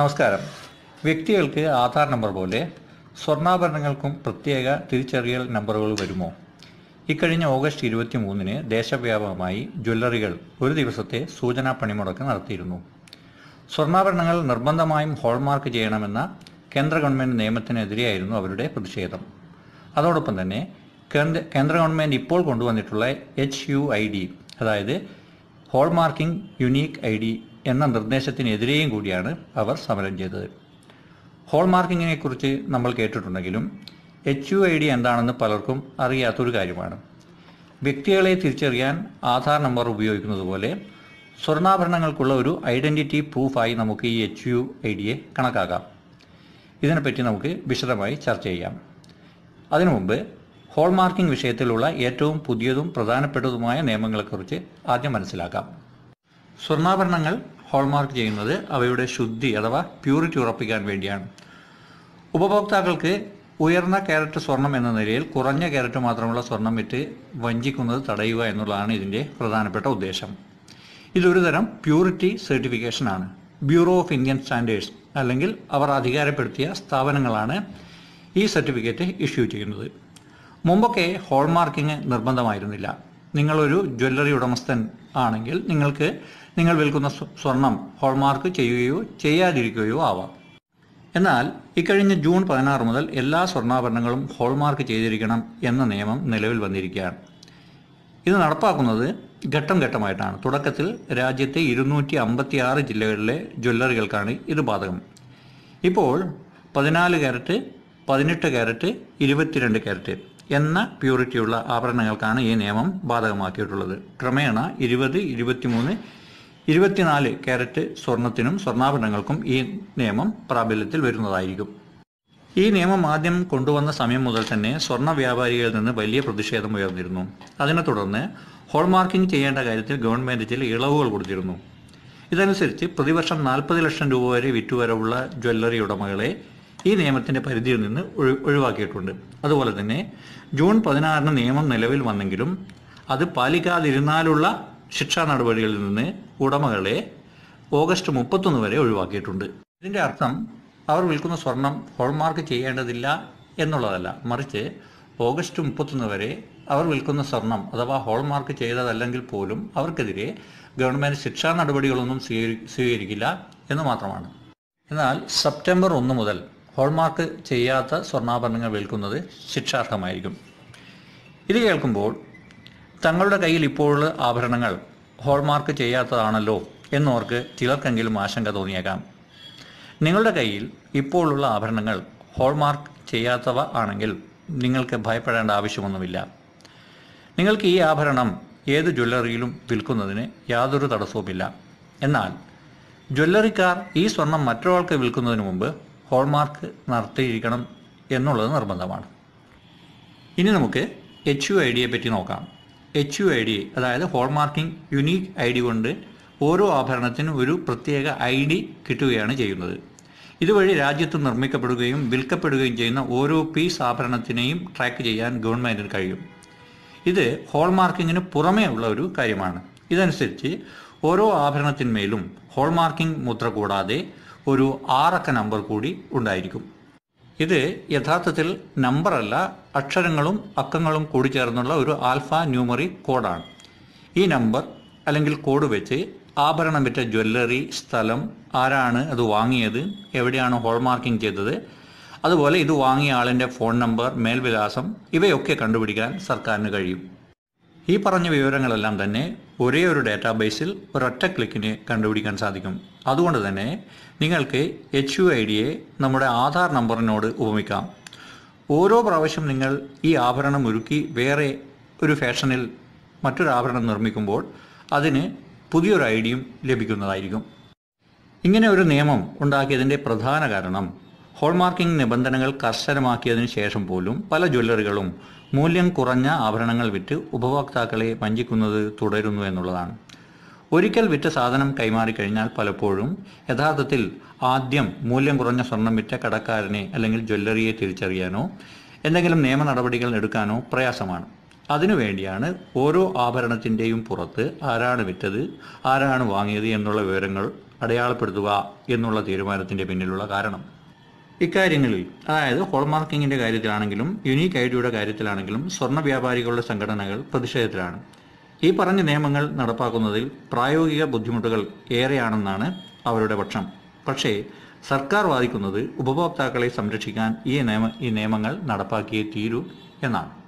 നമസ്കാരം വ്യക്തികൾക്ക് ആധാർ നമ്പർ പോലെ സ്വർണ്ണാഭരണങ്ങൾക്കും പ്രത്യേക തിരിച്ചറിയൽ നമ്പറുകൾ വരുമോ ഇക്കഴിഞ്ഞ ഓഗസ്റ്റ് ഇരുപത്തി മൂന്നിന് ദേശവ്യാപകമായി ജ്വല്ലറികൾ ഒരു ദിവസത്തെ സൂചനാ പണിമുടക്ക് നടത്തിയിരുന്നു സ്വർണ്ണാഭരണങ്ങൾ നിർബന്ധമായും ഹോൾമാർക്ക് ചെയ്യണമെന്ന കേന്ദ്ര ഗവൺമെൻറ് നിയമത്തിനെതിരെയായിരുന്നു അവരുടെ പ്രതിഷേധം അതോടൊപ്പം തന്നെ കേന്ദ്ര ഗവൺമെൻറ് ഇപ്പോൾ കൊണ്ടുവന്നിട്ടുള്ള എച്ച് യു ഐ ഡി അതായത് ഹോൾമാർക്കിംഗ് യുണീക്ക് ഐ ഡി എന്ന നിർദ്ദേശത്തിനെതിരെയും കൂടിയാണ് അവർ സമരം ചെയ്തത് ഹോൾമാർക്കിങ്ങിനെക്കുറിച്ച് നമ്മൾ കേട്ടിട്ടുണ്ടെങ്കിലും എച്ച് യു ഐ ഡി എന്താണെന്ന് പലർക്കും അറിയാത്തൊരു കാര്യമാണ് വ്യക്തികളെ തിരിച്ചറിയാൻ ആധാർ നമ്പർ ഉപയോഗിക്കുന്നത് പോലെ സ്വർണ്ണാഭരണങ്ങൾക്കുള്ള ഒരു ഐഡൻറ്റിറ്റി പ്രൂഫായി നമുക്ക് ഈ എച്ച് യു ഐ ഡിയെ കണക്കാക്കാം ഇതിനെപ്പറ്റി നമുക്ക് വിശദമായി ചർച്ച ചെയ്യാം അതിനു മുമ്പ് ഹോൾമാർക്കിംഗ് വിഷയത്തിലുള്ള ഏറ്റവും പുതിയതും പ്രധാനപ്പെട്ടതുമായ നിയമങ്ങളെക്കുറിച്ച് ആദ്യം മനസ്സിലാക്കാം സ്വർണ്ണാഭരണങ്ങൾ ഹോൾമാർക്ക് ചെയ്യുന്നത് അവയുടെ ശുദ്ധി അഥവാ പ്യൂരിറ്റി ഉറപ്പിക്കാൻ വേണ്ടിയാണ് ഉപഭോക്താക്കൾക്ക് ഉയർന്ന ക്യാരറ്റ് സ്വർണം എന്ന നിലയിൽ കുറഞ്ഞ ക്യാരറ്റ് മാത്രമുള്ള സ്വർണം വിറ്റ് വഞ്ചിക്കുന്നത് തടയുക എന്നുള്ളതാണ് ഇതിൻ്റെ പ്രധാനപ്പെട്ട ഉദ്ദേശം ഇതൊരു തരം പ്യൂരിറ്റി സർട്ടിഫിക്കേഷനാണ് ബ്യൂറോ ഓഫ് ഇന്ത്യൻ സ്റ്റാൻഡേർഡ്സ് അല്ലെങ്കിൽ അവർ അധികാരപ്പെടുത്തിയ സ്ഥാപനങ്ങളാണ് ഈ സർട്ടിഫിക്കറ്റ് ഇഷ്യൂ ചെയ്യുന്നത് മുമ്പൊക്കെ ഹോൾമാർക്കിംഗ് നിർബന്ധമായിരുന്നില്ല നിങ്ങളൊരു ജ്വല്ലറി ഉടമസ്ഥൻ ആണെങ്കിൽ നിങ്ങൾക്ക് നിങ്ങൾ വിൽക്കുന്ന സ്വർണം ഹോൾമാർക്ക് ചെയ്യുകയോ ചെയ്യാതിരിക്കുകയോ ആവാം എന്നാൽ ഇക്കഴിഞ്ഞ ജൂൺ പതിനാറ് മുതൽ എല്ലാ സ്വർണ്ണാഭരണങ്ങളും ഹോൾമാർക്ക് ചെയ്തിരിക്കണം എന്ന നിയമം നിലവിൽ വന്നിരിക്കുകയാണ് ഇത് നടപ്പാക്കുന്നത് ഘട്ടം ഘട്ടമായിട്ടാണ് തുടക്കത്തിൽ രാജ്യത്തെ ഇരുന്നൂറ്റി അമ്പത്തി ആറ് ജില്ലകളിലെ ജ്വല്ലറികൾക്കാണ് ഇത് ബാധകം ഇപ്പോൾ പതിനാല് കാരറ്റ് പതിനെട്ട് കാരറ്റ് ഇരുപത്തിരണ്ട് കാരറ്റ് എന്ന പ്യൂരിറ്റിയുള്ള ആഭരണങ്ങൾക്കാണ് ഈ നിയമം ബാധകമാക്കിയിട്ടുള്ളത് ക്രമേണ ഇരുപത് ഇരുപത്തിമൂന്ന് ഇരുപത്തിനാല് ക്യാരറ്റ് സ്വർണത്തിനും സ്വർണ്ണാഭരണങ്ങൾക്കും ഈ നിയമം പ്രാബല്യത്തിൽ വരുന്നതായിരിക്കും ഈ നിയമം ആദ്യം കൊണ്ടുവന്ന സമയം മുതൽ തന്നെ സ്വർണ്ണ വ്യാപാരികളിൽ നിന്ന് വലിയ പ്രതിഷേധം ഉയർന്നിരുന്നു അതിനെ തുടർന്ന് ഹോൾമാർക്കിംഗ് ചെയ്യേണ്ട കാര്യത്തിൽ ഗവൺമെന്റ് ചില ഇളവുകൾ കൊടുത്തിരുന്നു ഇതനുസരിച്ച് പ്രതിവർഷം നാൽപ്പത് ലക്ഷം രൂപ വരെ വിറ്റുവരവുള്ള ജ്വല്ലറി ഉടമകളെ ഈ നിയമത്തിന്റെ പരിധിയിൽ നിന്ന് ഒഴിവാക്കിയിട്ടുണ്ട് അതുപോലെ തന്നെ ജൂൺ പതിനാറിന് നിയമം നിലവിൽ വന്നെങ്കിലും അത് പാലിക്കാതിരുന്നാലുള്ള ശിക്ഷാ നടപടികളിൽ നിന്ന് ഉടമകളെ ഓഗസ്റ്റ് മുപ്പത്തൊന്ന് വരെ ഒഴിവാക്കിയിട്ടുണ്ട് ഇതിൻ്റെ അർത്ഥം അവർ വിൽക്കുന്ന സ്വർണം ഹോൾമാർക്ക് ചെയ്യേണ്ടതില്ല എന്നുള്ളതല്ല മറിച്ച് ഓഗസ്റ്റ് മുപ്പത്തൊന്ന് വരെ അവർ വിൽക്കുന്ന സ്വർണം അഥവാ ഹോൾമാർക്ക് ചെയ്തതല്ലെങ്കിൽ പോലും അവർക്കെതിരെ ഗവൺമെൻറ് ശിക്ഷാ നടപടികളൊന്നും സ്വീകരിക്കില്ല എന്ന് മാത്രമാണ് എന്നാൽ സെപ്റ്റംബർ ഒന്ന് മുതൽ ഹോൾമാർക്ക് ചെയ്യാത്ത സ്വർണ്ണാഭരണങ്ങൾ വിൽക്കുന്നത് ശിക്ഷാർഹമായിരിക്കും ഇത് കേൾക്കുമ്പോൾ തങ്ങളുടെ കയ്യിൽ ഇപ്പോഴുള്ള ആഭരണങ്ങൾ ഹോൾമാർക്ക് ചെയ്യാത്തതാണല്ലോ എന്നോർക്ക് ചിലർക്കെങ്കിലും ആശങ്ക തോന്നിയേക്കാം നിങ്ങളുടെ കയ്യിൽ ഇപ്പോഴുള്ള ആഭരണങ്ങൾ ഹോൾമാർക്ക് ചെയ്യാത്തവ ആണെങ്കിൽ നിങ്ങൾക്ക് ഭയപ്പെടേണ്ട ആവശ്യമൊന്നുമില്ല നിങ്ങൾക്ക് ഈ ആഭരണം ഏത് ജ്വല്ലറിയിലും വിൽക്കുന്നതിന് യാതൊരു തടസ്സവുമില്ല എന്നാൽ ജ്വല്ലറിക്കാർ ഈ സ്വർണം മറ്റൊരാൾക്ക് വിൽക്കുന്നതിന് മുമ്പ് ഹോൾമാർക്ക് നടത്തിയിരിക്കണം എന്നുള്ളത് നിർബന്ധമാണ് ഇനി നമുക്ക് എച്ച് യു ഐ ഡിയെ പറ്റി നോക്കാം എച്ച് യു ഐ ഡി അതായത് ഹോൾമാർക്കിംഗ് യുനീക്ക് ഐ ഡി കൊണ്ട് ഓരോ ആഭരണത്തിനും ഒരു പ്രത്യേക ഐ ഡി കിട്ടുകയാണ് ചെയ്യുന്നത് ഇതുവഴി രാജ്യത്ത് നിർമ്മിക്കപ്പെടുകയും വിൽക്കപ്പെടുകയും ചെയ്യുന്ന ഓരോ പീസ് ആഭരണത്തിനെയും ട്രാക്ക് ചെയ്യാൻ ഗവൺമെൻറ്റിന് കഴിയും ഇത് ഹോൾമാർക്കിങ്ങിന് പുറമേ ഉള്ള ഒരു കാര്യമാണ് ഇതനുസരിച്ച് ഓരോ ആഭരണത്തിന്മേലും ഹോൾമാർക്കിംഗ് മുദ്ര കൂടാതെ ഒരു ആറക്ക നമ്പർ കൂടി ഉണ്ടായിരിക്കും ഇത് യഥാർത്ഥത്തിൽ നമ്പറല്ല അക്ഷരങ്ങളും അക്കങ്ങളും കൂടി ചേർന്നുള്ള ഒരു ആൽഫ ന്യൂമറി കോഡാണ് ഈ നമ്പർ അല്ലെങ്കിൽ കോഡ് വെച്ച് ആഭരണം വിറ്റ ജ്വല്ലറി സ്ഥലം ആരാണ് അത് വാങ്ങിയത് എവിടെയാണ് ഹോൾമാർക്കിംഗ് ചെയ്തത് അതുപോലെ ഇത് വാങ്ങിയ ആളിൻ്റെ ഫോൺ നമ്പർ മേൽവിലാസം ഇവയൊക്കെ കണ്ടുപിടിക്കാൻ സർക്കാരിന് കഴിയും ഈ പറഞ്ഞ വിവരങ്ങളെല്ലാം തന്നെ ഒരേ ഒരു ഡാറ്റാബേസിൽ ഒരൊറ്റ ക്ലിക്കിന് കണ്ടുപിടിക്കാൻ സാധിക്കും അതുകൊണ്ട് തന്നെ നിങ്ങൾക്ക് എച്ച് യു ഐ ഡിയെ നമ്മുടെ ആധാർ നമ്പറിനോട് ഉപമിക്കാം ഓരോ പ്രാവശ്യം നിങ്ങൾ ഈ ആഭരണം ഒരുക്കി വേറെ ഒരു ഫാഷനിൽ മറ്റൊരു ആഭരണം നിർമ്മിക്കുമ്പോൾ അതിന് പുതിയൊരു ഐഡിയും ലഭിക്കുന്നതായിരിക്കും ഇങ്ങനെ ഒരു നിയമം ഉണ്ടാക്കിയതിൻ്റെ പ്രധാന കാരണം ഹോൾമാർക്കിംഗ് നിബന്ധനകൾ കർശനമാക്കിയതിന് ശേഷം പോലും പല ജ്വല്ലറികളും മൂല്യം കുറഞ്ഞ ആഭരണങ്ങൾ വിറ്റ് ഉപഭോക്താക്കളെ വഞ്ചിക്കുന്നത് തുടരുന്നു എന്നുള്ളതാണ് ഒരിക്കൽ വിറ്റ സാധനം കൈമാറിക്കഴിഞ്ഞാൽ പലപ്പോഴും യഥാർത്ഥത്തിൽ ആദ്യം മൂല്യം കുറഞ്ഞ സ്വർണം വിറ്റ കടക്കാരനെ അല്ലെങ്കിൽ ജ്വല്ലറിയെ തിരിച്ചറിയാനോ എന്തെങ്കിലും നിയമ നടപടികൾ എടുക്കാനോ പ്രയാസമാണ് അതിനുവേണ്ടിയാണ് ഓരോ ആഭരണത്തിൻ്റെയും പുറത്ത് ആരാണ് വിറ്റത് ആരാണ് വാങ്ങിയത് എന്നുള്ള വിവരങ്ങൾ അടയാളപ്പെടുത്തുക എന്നുള്ള തീരുമാനത്തിൻ്റെ പിന്നിലുള്ള കാരണം ഇക്കാര്യങ്ങളിൽ അതായത് ഹോൾമാർക്കിങ്ങിന്റെ കാര്യത്തിലാണെങ്കിലും ഐ ഐഡിയുടെ കാര്യത്തിലാണെങ്കിലും സ്വർണ്ണ വ്യാപാരികളുടെ സംഘടനകൾ പ്രതിഷേധത്തിലാണ് ഈ പറഞ്ഞ നിയമങ്ങൾ നടപ്പാക്കുന്നതിൽ പ്രായോഗിക ബുദ്ധിമുട്ടുകൾ ഏറെയാണെന്നാണ് അവരുടെ പക്ഷം പക്ഷേ സർക്കാർ വാദിക്കുന്നത് ഉപഭോക്താക്കളെ സംരക്ഷിക്കാൻ ഈ നിയമ ഈ നിയമങ്ങൾ നടപ്പാക്കിയേ തീരൂ എന്നാണ്